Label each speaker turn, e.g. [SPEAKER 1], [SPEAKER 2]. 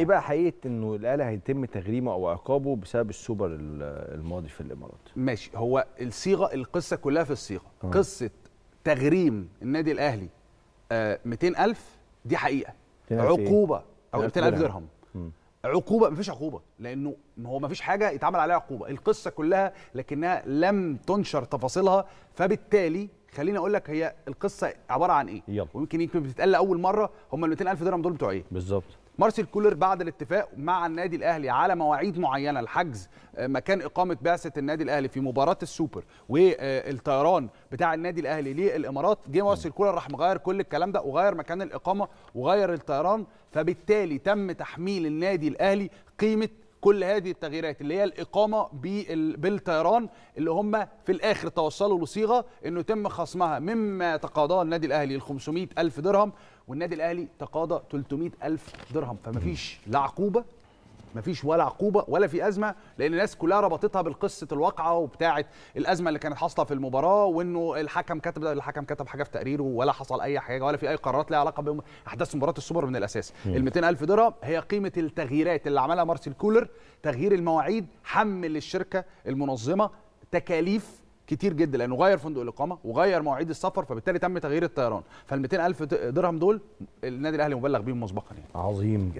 [SPEAKER 1] ايه بقى حقيقه انه الاله هيتم تغريمه او عقابه بسبب السوبر الماضي في الامارات ماشي هو الصيغه القصه كلها في الصيغه أه. قصه تغريم النادي الاهلي آه 200000 دي حقيقه إيه؟ عقوبه او 200000 درهم عقوبه مفيش عقوبه لانه هو مفيش حاجه يتعمل عليها عقوبه القصه كلها لكنها لم تنشر تفاصيلها فبالتالي خليني اقول لك هي القصه عباره عن ايه يلا. ويمكن يمكن بتتقال اول مره هم ال 200000 درهم دول بتوع ايه بالظبط مارسيل كولر بعد الاتفاق مع النادي الاهلي على مواعيد معينه لحجز آه، مكان اقامه بعثه النادي الاهلي في مباراه السوبر والطيران بتاع النادي الاهلي للامارات جه مارسيل كولر راح مغير كل الكلام ده وغير مكان الاقامه وغير الطيران فبالتالي تم تحميل النادي الاهلي قيمه كل هذه التغييرات اللي هي الاقامه بالطيران اللي هم في الاخر توصلوا لصيغه انه يتم خصمها مما تقاضاه النادي الاهلي ال 500 الف درهم والنادي الاهلي تقاضى 300 الف درهم فمفيش لا عقوبه مفيش ولا عقوبه ولا في ازمه لان الناس كلها ربطتها بالقصه الواقعه وبتاعه الازمه اللي كانت حاصله في المباراه وانه الحكم كتب ده الحكم كتب حاجه في تقريره ولا حصل اي حاجه ولا في اي قرارات لها علاقه باحداث مباراه السوبر من الاساس ال 200000 درهم هي قيمه التغييرات اللي عملها مارسيل كولر تغيير المواعيد حمل الشركه المنظمه تكاليف كتير جدا لانه غير فندق الاقامه وغير مواعيد السفر فبالتالي تم تغيير الطيران فال 200000 درهم دول النادي الاهلي مبلغ بيهم مسبقا يعني. عظيم